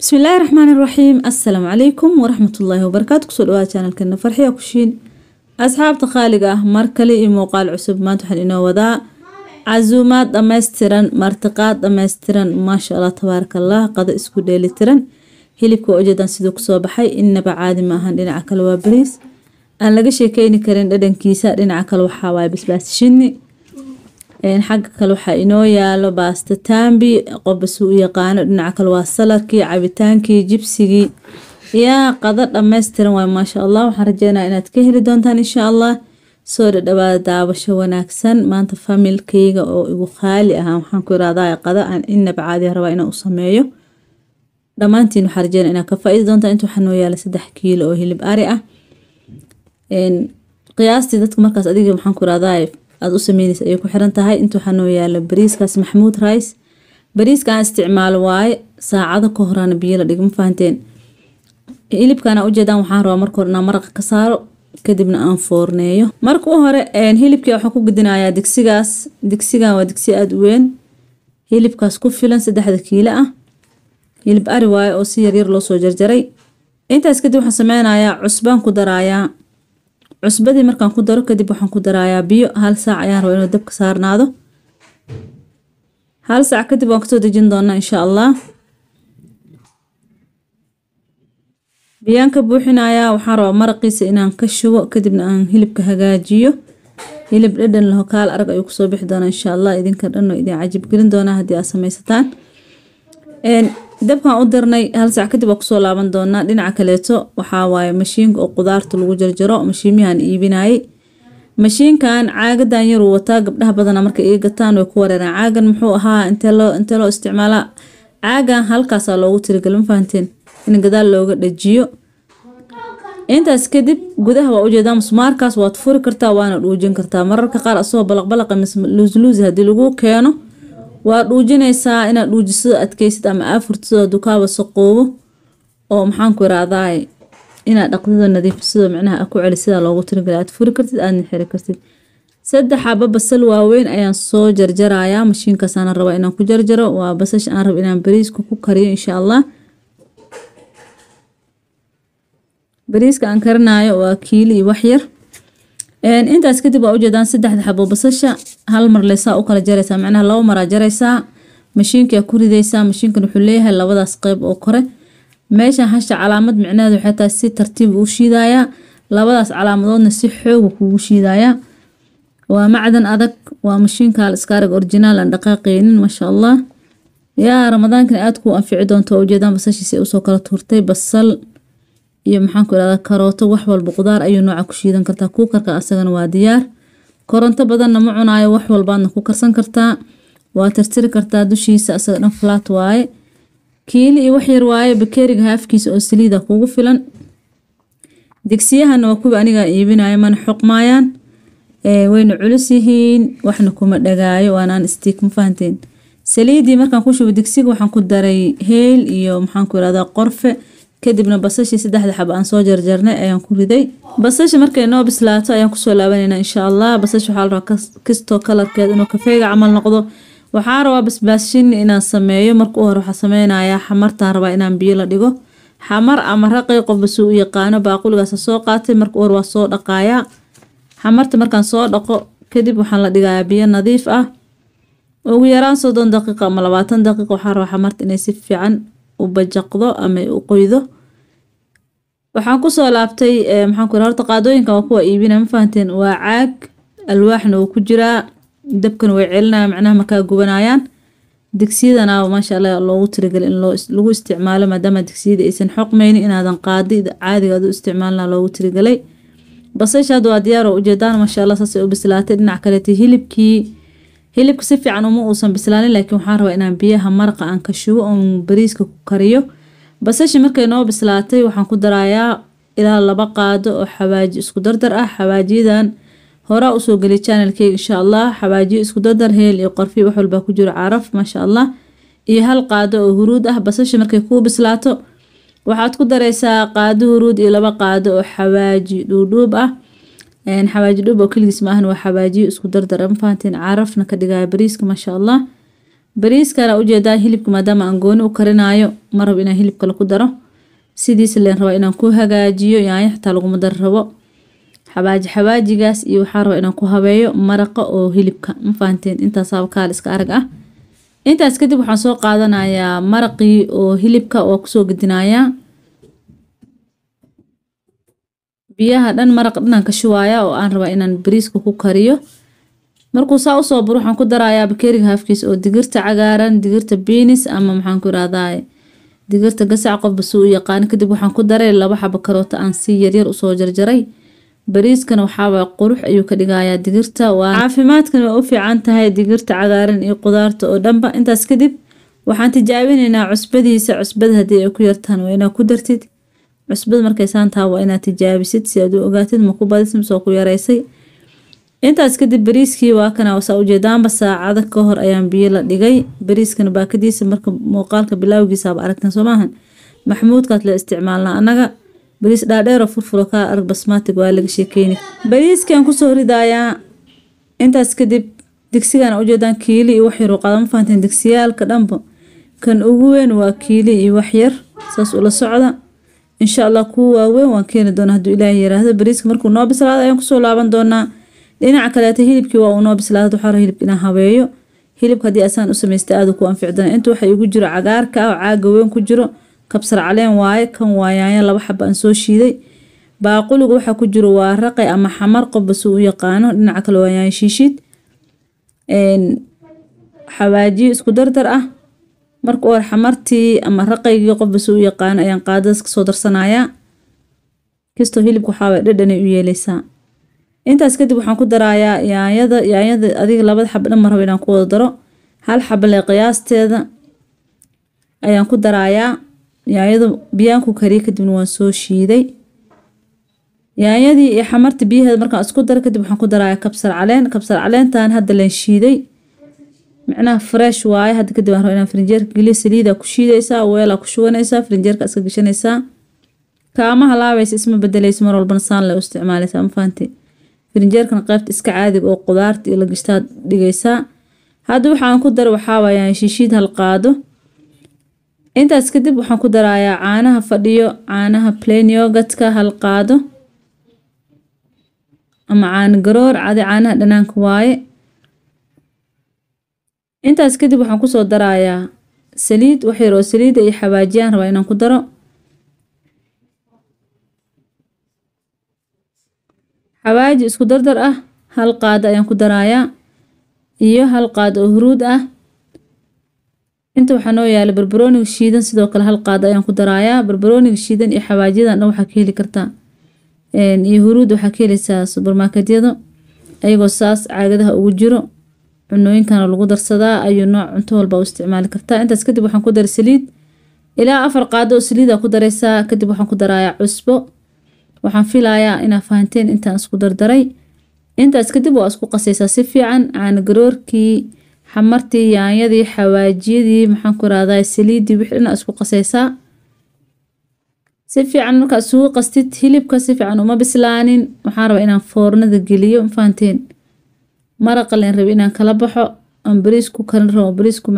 bismillaahi raxmaan raxiim assalaamu calaykum waraxmatullaahi wabarakaatu kusoo dhawaada janalkeena farxiya kushiin asxaabta qaaliga ah mar kale iyo muuqaal cusub maanta waxaan inoo wadaa casuumaad dhammaystiran martiqaad dhammaystiran maasha allah tabaaraka allah qado isku dheelitiran hilibka ujeedan siduu kusoo baxay inaba caadi ma dhinaca kale waa bariis aan laga sheekeyni karin dhadhankiisa dhinaca kale waxaa waaye basbaas shidni xagga kale waxaa inoo yaalo baasto taambi qobas u yaqaano dhinaca kale waa saladkii cabitaankii jibsigii yaa qado dhammaystiran waay maasha allah waxaan rajeynaa inaad ka heli doontaan insha allah soo dhadhawaada daabasho wanaagsan maanta faamilkayga oo igu qaali ahaa waxaan ku iraadaa qado aan inaba caadi ah rabaa inaan u sameeyo dhammaantiin waxaan rajeynaa inaad ka faa'iidi doontaan inta waxaa noo yaala saddex kiilo oo hilib ari ah qiyaastii dadka markaas adiga waxaan ku iraadaa aad u sameynaysa ayay ku xiran tahay inta waxaa noo bariiskaas maxmuud rice bariiska aan isticmaalo waaye saacado ka horaana biyo la dhig ma fahanteen hilibkana ujeedaan waxaan rabaa marka hore inaan maraqa ka saaro kadibna aan foorneeyo marka u hore hilibkii waxaa ku gudinayaa digsigaas digsigan waa digsi aada u weyn hilibkaas ku filan saddexda kiilo ah hilib ari waaye oo si yaryar loo soo jarjaray intaas kadib waxaan sameynayaa cusbaan ku daraayaa cusbadii markaan ku daro kadib waxaan ku darayaa biyo hal saac ayaan rabaa inuu dabka saarnaado hal saac kadib waan kasoo dejin doonaa insha allah biyaan ka buuxinayaa waxaan rabaa maraqiisa inaan ka shubo kadibna aan hilibka hagaajiyo hilib dhadhan laho kaal arag ayuu kusoo bixi doonaa insha allah idinka dhan oo idin cajib gelin doonaa haddii aad samaysataan dabkaan u dirnay hal saac kadib waa kusoo laaban doonaa dhinaca kaleeto waxaa waaye mashiinka oo qudaarta lagu jarjaro mashiimiyahan iibinayay mashiinkan caagadan yaruu wataa gabdhaha badana marka iga gataan way ku wareeraan caagan muxuu ahaa intee loo isticmaalaa caagan halkaasaa loogu tirigali mafahanteen in gadaal looga dhajiyo intaas kadib gudaha waa ujeedaa musmaarkaas waad furi kartaa waana dhuujin kartaa mararka qaar asagoo balaqbalaqa misluusluusi haddii lagu keeno waa dhuujinaysaa inaad dhuujisada adkaysid ama aafurtida dukaaba saqoobo oo maxaan ku irahdaa inaad dhaqdido nadiifisado micnaha ku celi sidaa loogu tiragala aad furi kartid aadna xiri kartid saddex xaba basal waaweyn ayaan soo jarjarayaa mashiinkaasaan raba inaan ku jarjaro waa basash aan raba inaan bariiska ku kariyo insha allah bariiska aan karinayo waa kiili iyo waxyar intaas kadib waa ujeedaan saddexda xabo basasha hal mar lesaa u kala jaraysaa macnaha laba maraa jaraysaa mashiinkaa ku ridaysaa mashiinkan wuxuu leeyahay labadaas qeyb oo kore meeshan hasha calaamad micnaheed waxay tahay si tartiib uu shiidaayaa labadaas calaamadoodna si xooga kugu shiidaayaa waa macdan adag waa mashiinka hal iskaarag originaal aan dhaqaaqaynin maasha allah yaa ramadaankan aad kuu anfici doonto waa ujeedaan basashiisa usoo kala tuurtay basal iyo maxaanku irahdaa karooto wax walba qudaar ayuu nooca ku shiidan kartaa kuukarka asagana waa diyaar koronto badanna ma cunaayo wax walbaadna ku karsan kartaa waa tirtiri kartaa dushiisa asaga dhan flat waaye kiili iyo wax yar waaye bakerigaha afkiisa oo saliida ah kugu filan digsiyahana waa kuwa anigaa iibinaya mana xoqmaayaan wayna culus yihiin waxna kuma dhagaayo waanaan istiik ma fahanteen saliidii markaan ku shubo digsiga waxaan ku daray heel iyo maxaanku irahdaa qorfe kadibna basashii saddexda xab aan soo jarjarnay ayaan ku riday basasha markay noo bislaato ayaan kusoo laabanayna insha allah basasha waxaa la rabaa kastoo kalarkeed inuu kafeega camal noqdo waxaa rabaa basbaashinni inaan sameeyo marka u hore waxaa sameynayaa xamartaan rabaa inaan biyo la dhigo xamar ama raqay qofba suu u yaqaano baaquligaasa soo qaatay marka u hore waa soo dhaqaayaa xamarta markaan soo dhaqo kadib waxaan la dhigayaa biyo nadiif ah ugu yaraan soddon daqiiqa ama labaatan daqiiqa waxaa rabaa xamarta inay si fiican u bajaqdo ama u qoydo waxaan kusoo laabtay eh, maxaan ku yiri horta qaadooyinkan waa kuwa iibina ma fahanteen waa caag alwaaxna uu ku jiraa dabkan way celinaya macnaha markaa gubanayaan digsiyadana maasha allah loogu tiragel in lagu isticmaalo maadaama digsiyada aysan xoqmayni inaadan qaadi caadiga u isticmaalna loogu tiragelay basashaad waa diyaar oo ujeedaan maasha allah saasay u bislaatay dhinac kaleetay hilibkii hilibka si fiican uma uusan bislaanin laakiin waxaan rabaa inaan biyaha maraqa aan ka shubo oon bariiska ku kariyo basasha markay noo bislaatay waxaan ku darayaa ilaa laba qaado oo xawaaji isku dardar ah xawaajiyadan horaa usoo geliy channelkeyga insha allah xawaajiyo isku dardar heel iyo qorfiyo wax walbaa ku jiro caraf maasha allah iyo hal qaado oo huruud ah basasha markay kuu bislaato waxaad ku daraysaa qaado huruud iyo laba qaado oo xawaaji dhuudhuub ah xawaaji dhoob oo keligiis maahan waa xawaajiyo isku dardara mafahanteen carafna ka dhigaayo bariiska maasha allah bariiskana ujeedaa hilibka maadaama aan gooni u karinaayo ma rabo inaan hilib kale ku daro sidiisa leen rabaa inaan ku hagaajiyo yaanyo xitaa laguma dar rabo xawaaji iyo waxaa rabaa inaan ku habeeyo maraqa oo hilibka mafahanteen intaasaaba kaal iska arag ah intaas kadib waxaan soo qaadanayaa maraqii oo hilibka waa kusoo gedinayaa biyaha dhan maraq dhananka shuwaaya oo aan rabaa inaan bariiska ku kariyo markuu saa usoo buro waxaan ku darayaa bakeriga haafkiis oo digirta cagaaran digirta biinis ama maxaan ku irahdaa digirta gasac qofba si u yaqaano kadib waxaan ku daray laba xabo karoota aan si yaryar usoo jarjaray bariiskana waxaaba qurux ayuu ka dhigayaa digirta caafimaadkana waa u fiican tahay digirta cagaaran iyo qudaarta oo dhanba intaas kadib waxaan tijaabinaynaa cusbadiisa cusbada haddii ay ku yartaan waa inaa ku dartid cusbad markay saantaha waa inaad tijaabisid si aad u ogaatid maku badis masoo ku yaraysay intaas kadib bariiskii waa kana wasaa ujeedaanba saacada ka hor ayaan biyo la dhigay bariiskan baakadiisa marka muuqaalka bilaawgiisaaba aragtan soo maxmuudkaad la isticmaalnaa anaga bariis dhaadheero furfuro kaa arag basmaatig waa laga sheekeyni bariiskan kusoo ridayaa intaas kadib digsigan ujeedaan kiili iyo wax yaru qaadama fahanteen digsiyaalka dhanba kan ugu weyn waa kiili iyo wax yar saas ula socda insha allah kuwa waaweyn waan keeni doona hadduu ilaahay yaraahdo bariiska markuu noo bislaado ayaan kusoo laaban doonaa dhinaca kaleeta hilibkii waa uu noo bislaado waxaa hore hilibka inaan habeeyo hilibka haddii asaan u samaystay aada ku anficdana inta waxa igu jiro cagaarka ah oo caaga weyn ku jiro kabsar caleen waaye kan waayaanya laba xaba aan soo shiiday baaquligu waxaa ku jiro waa raqay ama xamar qofba u yaqaano dhinaca kale waayaanya shiishiid xabaajiyo isku dardar ah marka u xamartii ama raqaygii qofbas u yaqaano ayaan qaadadaas kasoo darsanayaa kastoo hilibka waxaaba dhadhanay u yeelaysaa intaas kadib waxaan ku darayaa yaanyada yaanyada adiga labada xaba dhan ma inaan ku wada daro hal xabale qiyaasteeda ayaan ku darayaa yaanyada biyaan ku kariyay kadibna waan soo shiiday yaanyadii iyo xamarta biyaheeda markaan isku dara kadib waxaan ku darayaa kabsar caleen kabsar caleentan hadda leen shiiday micnaha fresh waaye hadda kadib aan raba inaan farinjeerka geliyo saliida ku shiidaysaa weelaa ku shubanaysaa farinjeerka iska gashanaysaa kaama halaabaysa isma bedelaysa mar walbana saan isticmaalaysaa ma fahanti farinjeerkana iska caadiga oo qudaarta iyo la dhigaysaa hadda waxaan ku dara waxaawayaan shiishiid hal qaado intaas kadib waxaan ku darayaa caanaha fadhiyo caanaha plain yogatka hal qaado ama caano garoor cadi caanaha dhanaanka waaye intaas kadib waxaan kusoo darayaa saliid wax yar oo saliida iyo xawaajiyaan rabaa inaan ku daro xawaaji isku dardar ah hal qaado ayaan ku darayaa iyo hal qaado oo huruud ah inta waxaa noo yaala barbarooniga shiidan sidoo kale hal qaado ayaan ku darayaa barbarooniga shiidan iyo xawaajiyadan dhan waxaa ka heli kartaa iyo huruud waxaa ka heleysaa subermarketyada ayagoo saas caagadaha ugu jiro cunooyinkana lagu darsadaa ayuu nooc cunto walba u isticmaali kartaa intaas kadib waxaan ku daray saliid ilaa afar qaado oo saliida ku daraysaa kadib waxaan ku darayaa cusbo waxaan filayaa inaa fahanteen intaan isku dardaray intaas kadib waa isku qasaysaa si fiican caana xamartii yaanyadii xawaajiyadii maxaan ku irahdaa saliiddii wixii dhanaa isku qasaysaa si fiican markaa isugu qastid hilibka si fiican uma bislaanin waxaan rabaa inaan foornada geliyo mafahanteen maraqa leen rabi inaan kala baxo aan bariis ku karin rabo bariis ku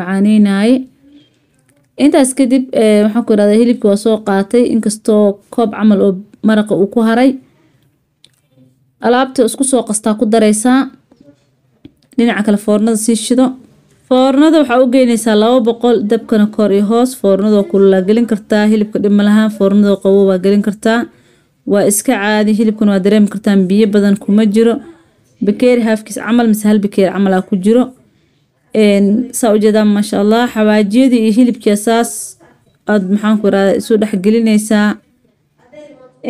intaas kadib eh, waxaan ku irahdaa hilibkii waa soo qaatay inkastoo koob camal oo maraqa uu ku haray alaabta isku soo qastaa ku daraysaa dhinaca kale foornada sii shido foornada waxaa u geynaysaa laba boqol dabkana kor iyo hoos foornadoo kululaa gelin kartaa hilibka dhibmalahaan foornadoo qabo waa gelin kartaa waa iska caadi hilibkan waa dareemi kartaan biyo badan kuma jiro bakeeri haafkiis camal mise hal bakeeri camalaa ku jiro saa ujeedaa maasha allah xawaajiyadii iyo hilibkia saas aad maxaanku irahda isu dhexgelinaysaa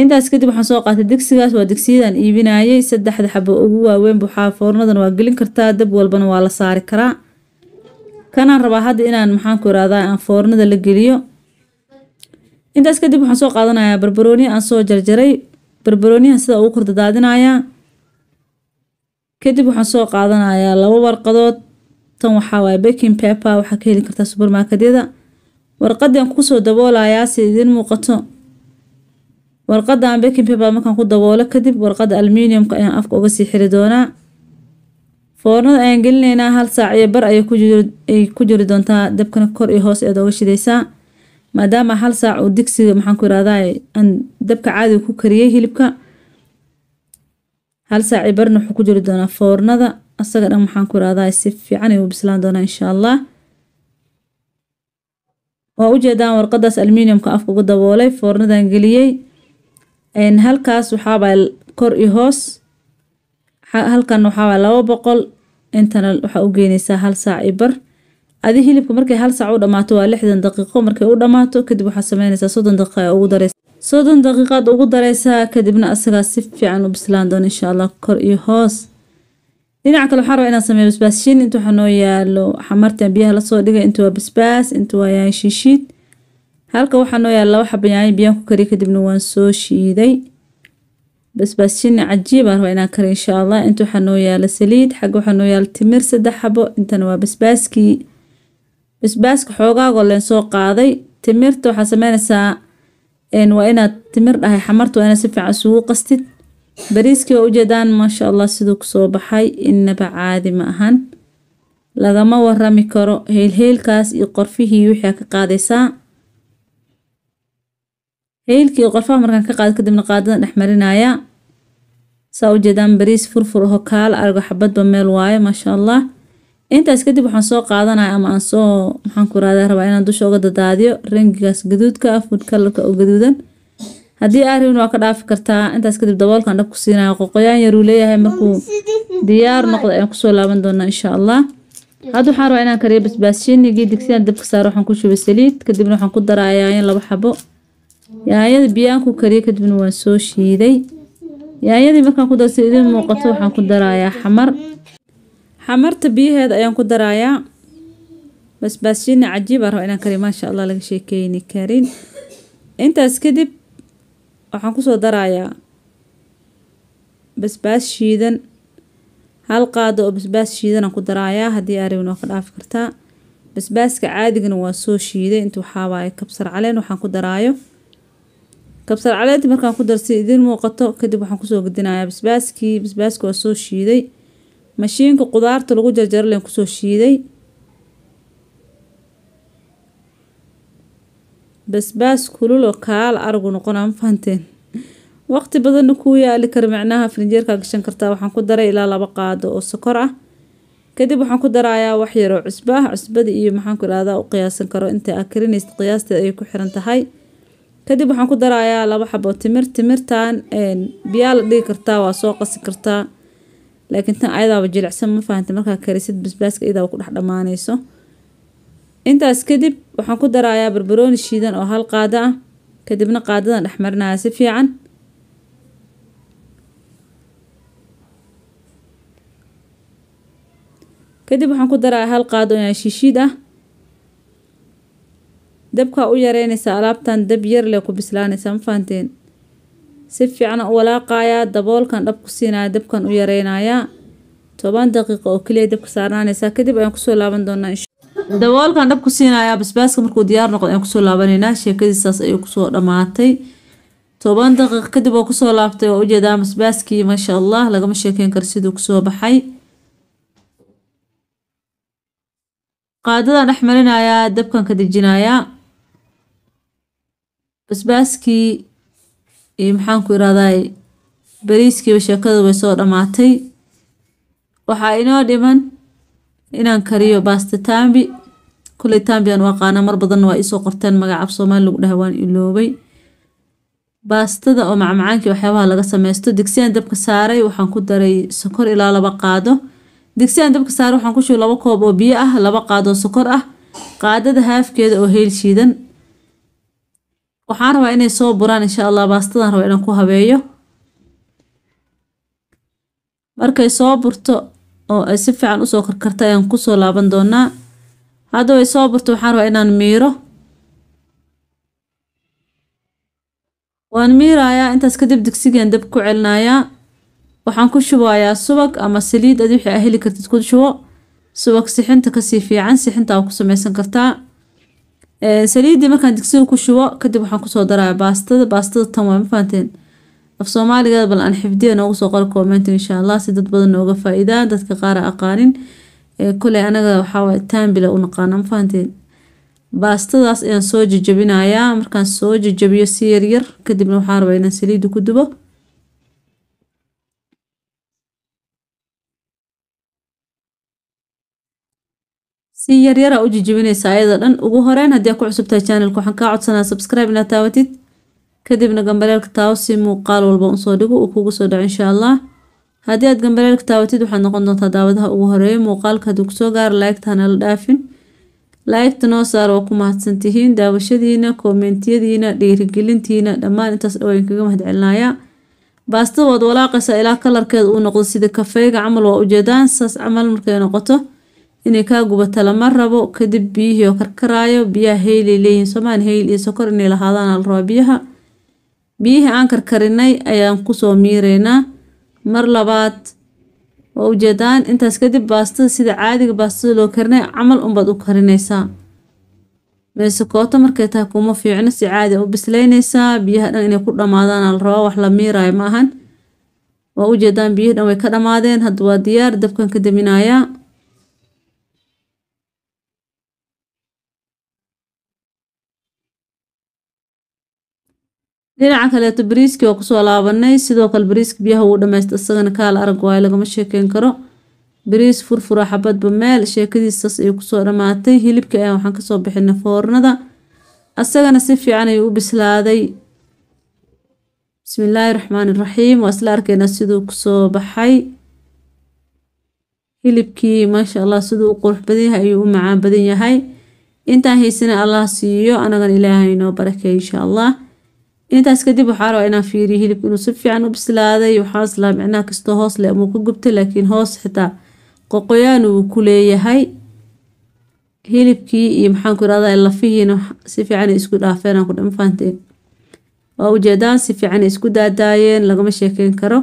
intaas kadib waxaan soo qaatay digsigaas waa digsiyadan iibinaayay saddexda xabo ugu waaweyn buxaa foornadan waa gelin kartaa dab walbana waa la saari karaa kanaan rabaa hadda inaan maxaanku irahdaa aan foornada la geliyo intaas kadib waxaan soo qaadanayaa barbarooniya aan soo jarjaray barbarooniyahan sida ugu kor kadib waxaan soo qaadanayaa labo warqadood tan waxaa waaya baking paper waxaa ka heli kartaa supermarketyada warqadan kusoo daboolayaa si idiin muuqato warqadan baking paper markaan ku daboolo kadib warqada aluminiumka ayaan afka uga sii xiri doonaa foornada ayaan gelinaynaa hal saac iyo bar ay ku jiri doontaa dabkana kor iyo hoos eed oga shidaysaa maadaama hal saac uu digsiga maxaan ku irahdaa aan dabka caadiga ku kariyay hilibka hal saaci barna wuxuu ku jiri doonaa foornada asaga dhan waxaan ku irahdaa si fiican ayuu bislaan doonaa insha allah waa ujeedaan warqadaas aluminiumka afka ugu daboolay foornadan geliyey halkaas waxaabaa kor iyo hoos halkan waxaabaa laba boqol intana waxaa u geyneysaa hal saac i bar adi hilibka markay hal saac u dhammaato waa lixdan daqiiqo markay u dhamaato kadib waxaa sameyneysaa soddon daqiiqa ugu dareysa soddon daqiiqaad ugu dareysaa kadibna asagaa si fiican u bislaan doona insha allah kor iyo hoos dhinaca kale waxaa raba inaan sameeyo basbaashiin inta waxaa noo yaalo xamartan biyaha lasoo dhigay inta waa basbaas inta waa yaanyo shiishiid halka waxaa noo yaalo laba xaba yaanyo biyaan ku kariya kadibna waan soo shiiday basbaashiinna cajiib aan raba inaan kariyo insha allah inta waxaa noo yaalo saliid xagga waxaa noo yaalo timir saddex xabo intana waa basbaaskii basbaaska xoogaagoo leen soo qaaday timirta waxaa sameynaysaa waa inaad timir dhahay xamarta waa inaad si fiican isugu qastid bariiskii waa ujeedaan maasha allah siduu kusoo baxay innaba caadi ma ahan lagama warami karo heelheelkaas iyo qorfihii wixii ka qaadaysaa heelkii qorfaha markaan ka qaada kadibna qaadada dhex marinaya saa ujeedaan bariis furfur aho kaala argo xabadba meel waayo maasha allah intaas kadib waxaan soo qaadanaya ama aan soo maxaankuraadaa rabaa inaan dusha uga dadaadiyo rangigaas gaduudka ah food kalarka oo gaduudan haddii arin waa ka dhaafi kartaa intaas kadib daboolkan dhab ku siinaya qoqoyaan yaruu leeyahay markuu diyaar noqdo ayaan kusoo laaban doonaa insha allah hadda waxaan rabaa inaan kariyo basbaashiinigii digsiyan dabka saar waxaan ku shubay saliid kadibna waxaan ku daraa yaayan laba xabo yaayada biyaan kariyay kadibna waan soo shiiday yaayadii markaan ku darsa idiin muuqato waxaan ku darayaa xamar xamarta biyaheeda ayaan ku darayaa basbaashiina cajiib aan ah, rabo inaan kariyo maasha allah laga sheekeyni karin intaas kadib waxaan kusoo darayaa basbaas shiidan hal qaado oo basbaas shiidan aan ku darayaa haddii aa waa ka dhaafi kartaa basbaaska caadigana waa soo shiiday intuu xaawaayo kabsar caleen waxaan ku daraayo kabsar caleenta markaan ku dar si muuqato kadib waxaan kusoo gedinayaa basbaaskii basbaaska waa soo shiiday mashiinka qudaarta lagu jarjaro leen kusoo shiiday basbaas kulul oo kaala aragu noqonaa ma fahanteen waqti badanna kuu yaali kara micnaha firinjeerkaa gashan kartaa waxaan ku daray ilaa laba qaado oo sokor ah kadib waxaan ku darayaa wax yar oo cusbada iyo maxaanku ihahdaa u qiyaasan karo inta aa karinaysid qiyaasteed ay ku xiran tahay kadib waxaan ku darayaa laba xabo timir timirtan biyaa la dhigi kartaa waa soo qasi kartaa laakiin tan ayadaaba jilicsan ma fahamta markaa karisid basbaaska iyadaaba ku dhex dhammaanayso intaas kadib waxaan ku darayaa barbarooni shiidan oo hal qaado ah kadibna qaadadan dhex marinayaa si fiican kadib waxaan ku darayaa hal qaado oo shiishiid ah dabkaa u yareynaysaa alaabtan dab yar le ku bislaanaysaa ma fahanteen si fiican u walaaqayaa daboolkan dhab ku siinaya dabkan u yareynayaa toban daqiiqo oo keliya dabka saaraanaysaa kadib ayaan kusoo laaban doonaa daboolkan dhab ku siinayaa basbaaska markuu diyaar noqdo ayaan kusoo laabanaynaa sheekadii saas ayuu kusoo dhammaatay toban daqiiq kadib oo kusoo laabtay waa ujeedaa basbaaskii maasha allah lagama sheekeyn karo siduu kusoo baxay qaadadan dhex marinayaa dabkan ka dejinayaa basbaaskii iyo maxaanku irahdaay bariiskiiba sheekadu way soo dhammaatay waxaa inoo dhiman inaan kariyo basta tambi kuley tambi aan u aqaana mar badanna waa iisoo qorteen magaca af lagu dhahay waan iloobay baastada oo macmacaankii waxyaabaha laga sameysto digsiyan dabka saaray waxaan ku daray sokor ilaa laba qaado digsiyan dabka saaray waxaan ku shugay laba koob oo biyo ah laba qaadoo sokor ah qaadada haafkeeda oo heel shiidan waxaan rabaa inay soo buraan insha allah baastadan rabaa inaan ku habeeyo markay soo burto oo ay si fiican usoo karkarta ayaan kusoo laaban doonaa haddaba ay soo burto waxaan rabaa inaan miiro waan miirayaa intaas kadib digsigan dab ku celinayaa waxaan ku shubayaa subag ama saliid ad wixii aa heli kartid ku shubo subag sixinta kasii fiican sixintaa ku samaysan kartaa saliidii markaan digsiga ku shubo kadib waxaan kusoo daraya baastada baastada tan waa mafahanteen af soomaaliga bal aan xifdiya noogu soo qor comment insha allah si dad badan nooga faa dadka qaar aqaanin kuley anaga waxaawaaye taambila u naqaana mafahanteen baastadaas ayaan soo jajabinayaa markaan soo jajabiyo si yaryar kadibna waxaan rabaa inaan saliidda ku dubo si yaryara u jijibinaysa ayada dhan ugu horeyn haddii ku cusubtahay channelka waxaan kaa codsanaa subscribe inaad taawatid kadibna gambaleelka taawo si muuqaal walba unsoo dhigo uu kugu soo dhaco insha allah haddii aad gambaleelka taawatid waxaad noqon doontaa daawadaha ugu horeeya muuqaalka hadduu kusoo gaaro laagta la dhaafin laagta noo saar oo ku mahadsantihiin daawashadiina koomentiyadiina dhiirigelintiina dhammaan intaas dhawaan kaga mahad celinayaa waad walaaqaysaa ilaa kalarkeeda uu noqdo sida kafeega camal waa ujeedaan saas camal markay noqoto inay kaa gubato lama rabo kadib biyihii oo karkaraayo biyaha heylay leeyihin soomaan heyl iyo sokor inay lahaadaan ala biyaha biyihii aan karkarinay ayaan kusoo miireynaa mar labaad waa ujeedaan intaas kadib baastada sida caadiga baastada loo karinay camal unbaad u karinaysaa meesokooto markay tahay kuma fiicno si caadi ah u bislaynaysaa biyaha dhan inay ku dhammaadaan ala wax la miiraayo ma waa ujeedaan biyihii dhan way ka dhammaadeen hadda waa diyaar dabkan ka daminaayaa dhinaca kaleeto bariiskii waa kusoo laabanay sidoo kale bariiska biyaha wuu dhamaysta isagana kaal arag waayo lagama sheekeyn karo bariis furfura xabadba meel sheekadiisaas ayuu kusoo dhammaatay hilibka ah waxaan kasoo bixinay foornada asagana si fiican ayuu u bislaaday bismillaahi raxmaani raxiim waa isla arkaynaa siduu kusoo baxay hilibkii maasha allah siduu u qurux badan yahay ayuu u macaan badan yahay intaan haysana allah siiyo anagana ilaahay noo barakeey insha allah intaas kadib waxaa raba inaan fiiriyo hilibka inuu si fiican u bislaaday waxaan islaa micnaha kastoo hoos le amuu ka gubtay laakiin hoos xitaa qoqoyaan uu ku leeyahay hilibkii iyo maxaanku irahda lafihiina si fiican isku dhaafeen ku mafahanteen waa ujeedaan si fiican isku daadaayeen lagama sheekeyn karo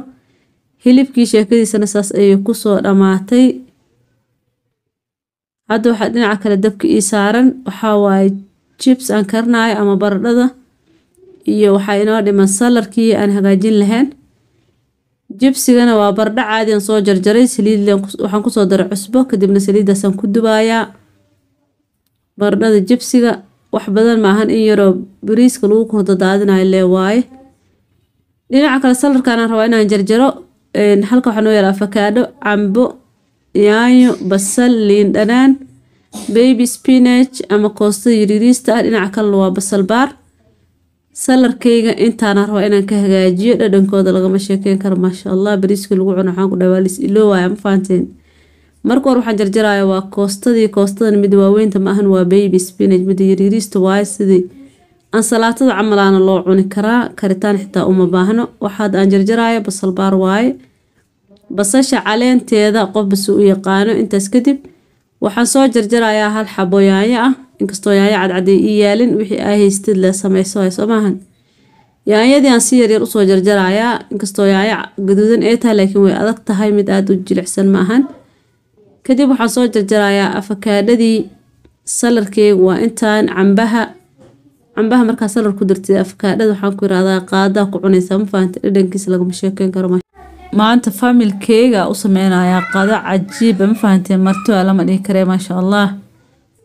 hilibkii sheekadiisana saas ayay kusoo dhammaatay hadda waxaa dhinaca kale dabka ii saaran waxaa waaye jibs aan karnayo ama baradhada iyo waxaa inoo dhiman salarkii aan hagaajin lahayn jibsigana waa bardha caadian soo jarjaray saliid waxaan kusoo daray cusbo kadibna saliiddaasaan ku dubaayaa bardhada jibsiga wax badan maahan in yaroo bariiska lagu kordadaadinayo lee waaye dhinaca kale salarkaanaan rabaa inaan jarjaro halka waxaa noo yaala afakaadho cambo yaanyo basal liin dhanaan baby spinach ama koostada yiriiriista ah. dhinaca kalena waa basal baar salarkayga intaana raba inaan ka hagaajiyo dhadhankooda lagama sheekeyn karo maasha allah bariiskii lagu cuno waxaan ku dhawaaliis iloowaaya ma fahanteen marka hore waxaan jarjaraya waa koostadii koostadan mid waaweynta ma ahan waa baby spinach mid yaryariista waaye sidii ansalaatada camalaana loo cuni karaa karitaan xitaa uma baahno waxaad aan jarjaraya basalbaar waaye basasha caleenteeda qofbasi u yaqaano intaas kadib waxaan soo jarjarayaa hal xabo yaanyo ah inkastoo yaanya cadcaday ii yaalin wixii aa haystid leh samayso hay maahan yaanyadii aan si yaryar usoo jarjarayaa inkastoo yaanya gaduudan ee taha laakiin way adag tahay mid aada u jilicsan maahan kadib waxaan soo jarjarayaa afakaadhadii salarkeyga waa intaan cambaha cambaha markaa salar ku dartid afakaadhada waxaan ku irahdaa qaadaa ku cunaysa ma fahamta dhadhankiisa laguma sheekeyn karo maanta faamilkeyga u sameynayaa qada cajiiba ma fahamtee martiwaa lama dhihi karee maasha allah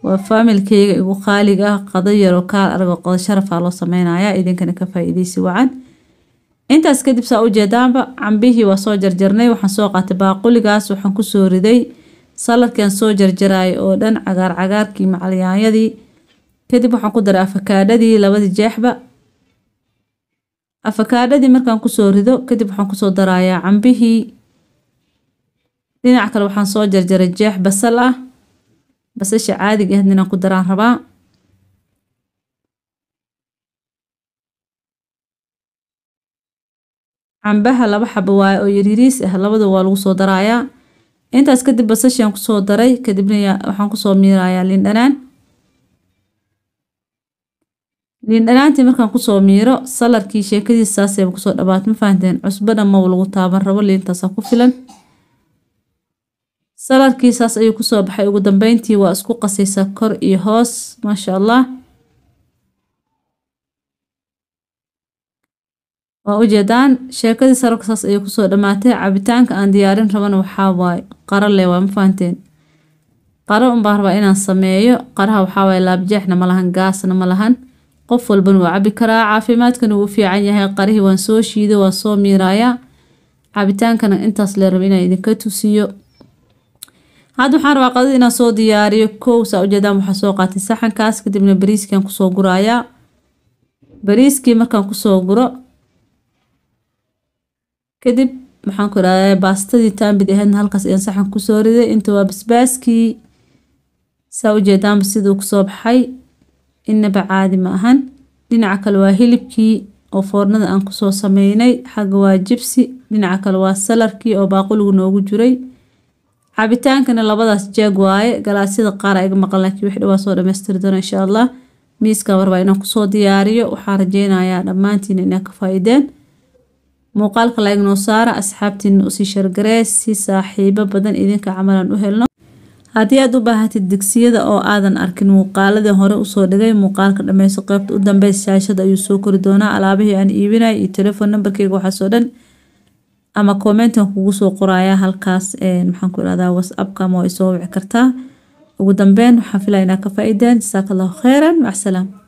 waa faamilkayga igu qaaliga ah qado yaro kaal aragoo qado sharafaa ah loo sameynayaa idinkana ka faa wacan intaas kadib saa ujeedaanba cambihii waa soo jarjarnay waxaan soo qaatay baaquligaas waxaan kusoo riday saladkan soo jarjaraayay oo dhan cagaar cagaarkii macalyaanyadii kadib waxaan ku daray afakaadhadii labadii jeexba afakaadhadii markaan kusoo rido kadib waxaan kusoo darayaa cambihii dhinac kale waxaan soo jarjaray jeex basal ah basasha caadiga ahayd inaan ku daraan rabaa cambaha laba xaba waaye oo yaryariis ah labada waa lagu soo daraayaa intaas kadib basashaan kusoo daray kadibna waxaan kusoo miirayaa liin dhanaan liin dhanaantii markaan kusoo miiro salarkii sheekadiis saasayba kusoo dhawaad ma fahanteen cusbadhan maba lagu taaban rabo liintaasaa ku filan saladkii saas ayuu kusoo baxay ugu dambeyntii waa isku qasaysa kor iyo hoos maasha allah waa ujeedaan sheekadii sararka saas ayay kusoo dhammaatay cabitaanka aan diyaarin rabana waxaa waaye qaro le waa ma fahanteen qaro unbaa rabaa inaan sameeyo qaraha waxaa waaye laabjeexna ma lahan gaasna ma lahan qof walban wuu cabi karaa caafimaadkana wuu fiican yahay qarihii waan soo shiido waan soo miiraayaa cabitaankana intaas le raba inaan idinka tusiyo hadda waxaan rabaa qadada inaan soo diyaariyo kow saa ujeedaan waxaa soo qaatay saxankaas kadibna bariiskaan kusoo gurayaa bariiskii markaan kusoo guro kadib maxaan ku idhahdaa baastadii taambid ahaydna halkaas ayaan saxan kusoo riday inta waa basbaaskii saa ujeedaanba siduu kusoo baxay inaba caadi ma ahan dhinaca kale waa hilibkii oo foornada aan kusoo sameynay xagga waa jibsi dhinaca kale waa salarkii oo baaquligu noogu jiray cabitaankana labadaas jeeg waaye galaasyada qaar a iga maqan laakiin wixii dhawaa soo dhamaystiri doono insha allah miiska marba inaan kusoo diyaariyo waxaan rajeynayaa dhammaantiina inaa ka faa-ideen muuqaalka la ignoo saara asxaabtiina usii shargaree si saaxiibo badan idinka camalan u helno haddii aad u baahatid digsiyada oo aadan arkin muuqaaladii hore usoo dhigay muuqaalka dhameyso qaybta u dambeys shaashada ayuu soo kori doonaa alaabihii aan iibinaya iyo telefoon nambarkeyga waxaasoo dhan ama commentan kugu soo qoraayaa halkaas eh, maxaan ku irahdaa whatsappka ama waa isoo wici kartaa ugu dambeen waxaan filaya inaa ka faa-ideen jasaaka allahu kheyran macsalaam